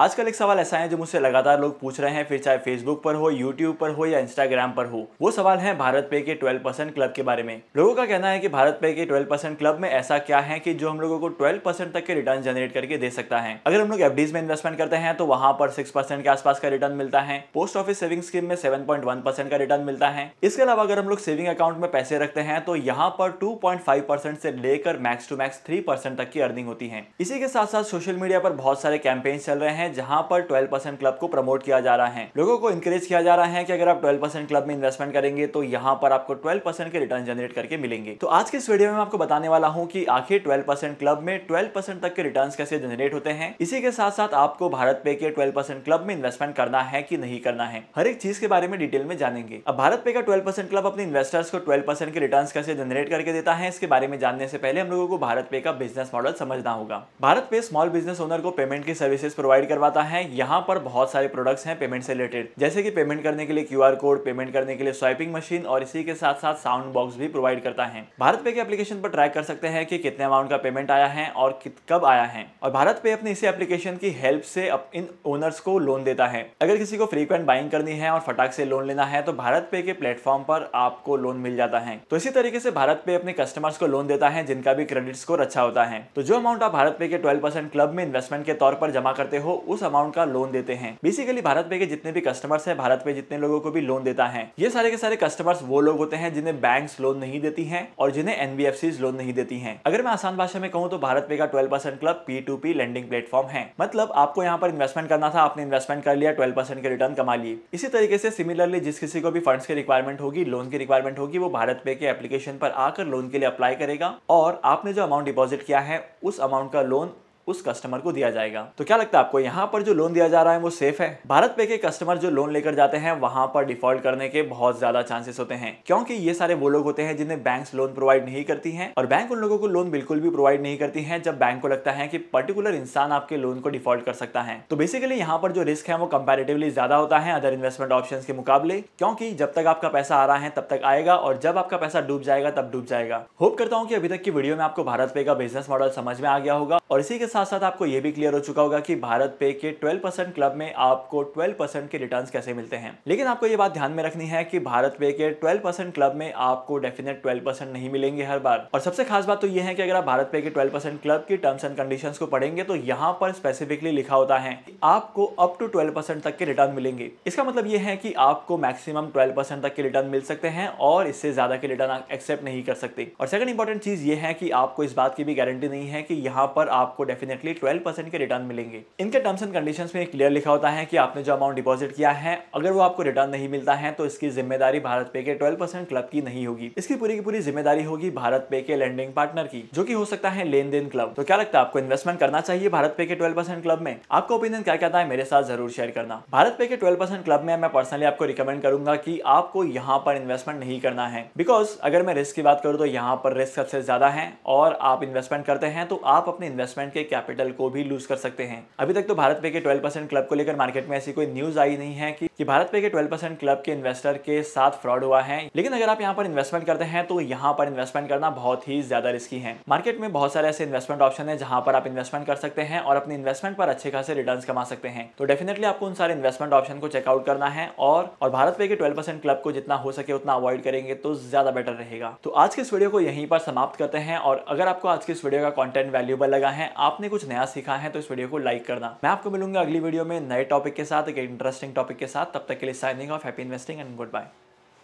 आजकल एक सवाल ऐसा है जो मुझसे लगातार लोग पूछ रहे हैं फिर चाहे फेसबुक पर हो यूट्यूब पर हो या इंस्टाग्राम पर हो वो सवाल है भारत पे के 12 परसेंट क्लब के बारे में लोगों का कहना है कि भारत पे के 12 परसेंट क्लब में ऐसा क्या है कि जो हम लोगों को 12 परसेंट तक के रिटर्न जनरेट करके दे सकता है अगर हम लोग एफ में इन्वेस्टमेंट करते हैं तो वहाँ पर सिक्स के आसपास का रिटर्न मिलता है पोस्ट ऑफिस सेविंग स्कीम में सेवन का रिटर्न मिलता है इसके अलावा अगर हम लोग सेविंग अकाउंट में पैसे रखते हैं तो यहाँ पर टू से लेकर मैक्स टू मैक्स थ्री तक की अर्निंग होती है इसी के साथ साथ सोशल मीडिया पर बहुत सारे कैंपेन चल रहे हैं हैं जहां पर ट्वेल्व परसेंट क्लब को प्रमोट किया जा रहा है लोगों को इंकरेज किया जा रहा है कि अगर आप ट्वेल्व परसेंट क्लब में इन्वेस्टमेंट करेंगे तो यहाँ पर आपको ट्वेल्व परसेंट के रिटर्न जनरेट करके मिलेंगे तो आज के इस वीडियो में आपको बताने वाला हूँ की आखिर ट्वेल्व परसेंट क्लब में ट्वेल्व परसेंट तक के रिटर्न कैसे जनरेट होते हैं इसी के साथ साथ आपको भारत पे के ट्वेल्व परसेंट क्लब में इन्वेस्टमेंट करना है की नहीं करना है हर एक चीज के बारे में डिटेल में जानेंगे अब भारत पे का ट्वेल्व परसेंट क्लब अपने इन्वेस्टर्स को ट्वेल्व परसेंट के रिटर्न कैसे जनरेट करके देता है इसके बारे में जानने से पहले हम लोगों को भारत पे का बिजनेस मॉडल समझना होगा BharatPe small business owner को पेमेंट की सर्विसेज प्रोवाइड करवाता है यहाँ पर बहुत सारे प्रोडक्ट्स हैं पेमेंट से रिलेटेड जैसे कि पेमेंट करने के लिए क्यू कोड पेमेंट करने के लिए स्वाइपिंग मशीन और इसी के साथ साथ साउंड बॉक्स भी प्रोवाइड करता है भारत पे के एप्लीकेशन पर ट्रैक कर सकते हैं कि कितने अमाउंट का पेमेंट आया है और कब आया है और भारत पे अपने इसी एप्लीकेशन की हेल्प से इन ओनर्स को लोन देता है अगर किसी को फ्रीक्वेंट बाइंग करनी है और फटाक से लोन लेना है तो भारत पे के प्लेटफॉर्म पर आपको लोन मिल जाता है तो इसी तरीके से भारत पे अपने कस्टमर्स को लोन देता है जिनका भी क्रेडिट स्कोर अच्छा होता है तो जो अमाउंट आप भारत पे के ट्वेल्व क्लब में इन्वेस्टमेंट के तौर पर जमा करते हो उस अमाउंट का लोन देते हैं बेसिकली भारत पे के जितने भी कस्टमर्स हैं भारत पे जितने लोगों को भी लोन देता है ये सारे के सारे कस्टमर्स वो लोग होते हैं जिन्हें बैंक लोन नहीं देती है और जिन्हें एनबीएफसी लोन नहीं देती है अगर मैं आसान भाषा में कहूँ तो भारत पे का twelve percent club P two P lending platform है मतलब आपको यहाँ पर इन्वेस्टमेंट करना था आपने इन्वेस्टमेंट कर लिया ट्वेल्व परसेंट के रिटर्न कमा ली इसी तरीके से सिमिलरली जिस किसी को भी फंड्स की रिक्वायरमेंट होगी लोन की रिक्वायरमेंट होगी वो भारत पे के एप्लीकेशन पर आकर लोन के लिए अप्लाई करेगा और आपने जो अमाउंट डिपॉजिट किया है उस अमाउंट का लोन उस कस्टमर को दिया जाएगा तो क्या लगता है आपको यहाँ पर जो लोन दिया जा रहा है वो सेफ है भारत पे के कस्टमर जो लोन लेकर जाते हैं वहां पर डिफॉल्ट करने के बहुत ज्यादा चांसेस होते हैं क्योंकि ये सारे वो लोग होते हैं जिन्हें बैंक लोन प्रोवाइड नहीं करती है और बैंक उन लोगों को लोन बिल्कुल भी प्रोवाइड नहीं करती है जब बैंक को लगता है की पर्टिकुलर इंसान आपके लोन को डिफॉल्ट कर सकता है तो बेसिकली यहाँ पर जो रिस्क है वो कंपेरेटिवली ज्यादा होता है अदर इन्वेस्टमेंट ऑप्शन के मुकाबले क्योंकि जब तक आपका पैसा आ रहा है तब तक आएगा और जब आपका पैसा डूब जाएगा तब डूब जाएगा होप करता हूँ कि अभी तक की वीडियो में आपको भारत पे का बिजनेस मॉडल समझ में आ गया होगा और इसी के साथ साथ साथ आपको ये भी क्लियर हो चुका होगा कि भारत पे के 12 परसेंट क्लब में आपको 12 परसेंट के रिटर्न्स कैसे मिलते हैं लेकिन आपको ये बात ध्यान में रखनी है कि भारत पे के 12 परसेंट क्लब में आपको डेफिनेट 12 परसेंट नहीं मिलेंगे हर बार और सबसे खास बात तो ये है कि अगर आप भारत पे के 12 क्लब की टर्म्स एंड कंडीशन को पढ़ेंगे तो यहाँ पर स्पेसिफिकली लिखा होता है आपको अप टू ट्वेल्व तक के रिटर्न मिलेंगे इसका मतलब ये है कि आपको मैक्सिमम ट्वेल्व तक के रिटर्न मिल सकते हैं और इससे ज्यादा के रिटर्न एक्सेप्ट नहीं कर सकते और सेकंड इंपॉर्टेंट चीज ये है कि आपको इस बात की भी गारंटी नहीं है कि यहाँ पर आपको डेफिनेट डेफिनेटली 12 परसेंट के रिटर्न मिलेंगे इनके टर्म्स एंड कंडीशंस में क्लियर लिखा होता है कि आपने जो अमाउंट डिपॉजिट किया है अगर वो आपको रिटर्न नहीं मिलता है तो इसकी जिम्मेदारी भारत पे के ट्वेल्व परसेंट क्लब की नहीं होगी इसकी पूरी की पूरी जिम्मेदारी होगी भारत पे के लैंडिंग पार्टनर की जो की हो सकता है लेन देन क्लब तो क्या लगता है आपको इन्वेस्टमेंट करना चाहिए भारत पे के ट्वेल्व क्लब में आपका ओपिनियन क्या कहता है मेरे साथ जरूर शेयर करना भारत पे के ट्वेल्व क्लब में मैं पर्सनली आपको रिकमेंड करूंगा की आपको यहाँ पर इन्वेस्टमेंट नहीं करना है बिकॉज अगर मैं रिस्क की बात करूँ तो यहाँ पर रिस्क सबसे ज्यादा है और आप इन्वेस्टमेंट करते हैं तो आप अपने इन्वेस्टमेंट के कैपिटल को भी लूज कर सकते हैं अभी तक तो भारत पे के 12 परसेंट क्लब को लेकर मार्केट में ऐसी कोई न्यूज आई नहीं है कि कि भारत पे के 12 परसेंट क्लब के इन्वेस्टर के साथ फ्रॉड हुआ है लेकिन अगर आप यहाँ पर इन्वेस्टमेंट करते हैं तो यहाँ पर इन्वेस्टमेंट करना बहुत ही ज्यादा रिस्की है मार्केट में बहुत सारे ऐसे इन्वेस्टमेंट ऑप्शन है जहां पर आप इन्वेस्टमेंट कर सकते हैं और अपने इन्वेस्टमेंट पर अच्छे खासे रिटर्न कमा सकते हैं तो डेफिनेटली आपको उन सारे इन्वेस्टमेंट ऑप्शन को चेकआउट करना है और, और भारत पे के ट्वेल्व क्लब को जितना हो सके उतना अवॉइड करेंगे तो ज्यादा बेटर रहेगा तो आज के इस वीडियो को यहीं पर समाप्त करते हैं और अगर आपको आज के इस वीडियो का कॉन्टेंट वैल्यूबल लगा है आपने कुछ नया सीखा है तो इस वीडियो को लाइक करना मैं आपको मिलूंगा अगली वीडियो में नए टॉपिक के साथ एक इंटरेस्टिंग टॉपिक के साथ साथ तब तक के लिए signing off happy investing and good bye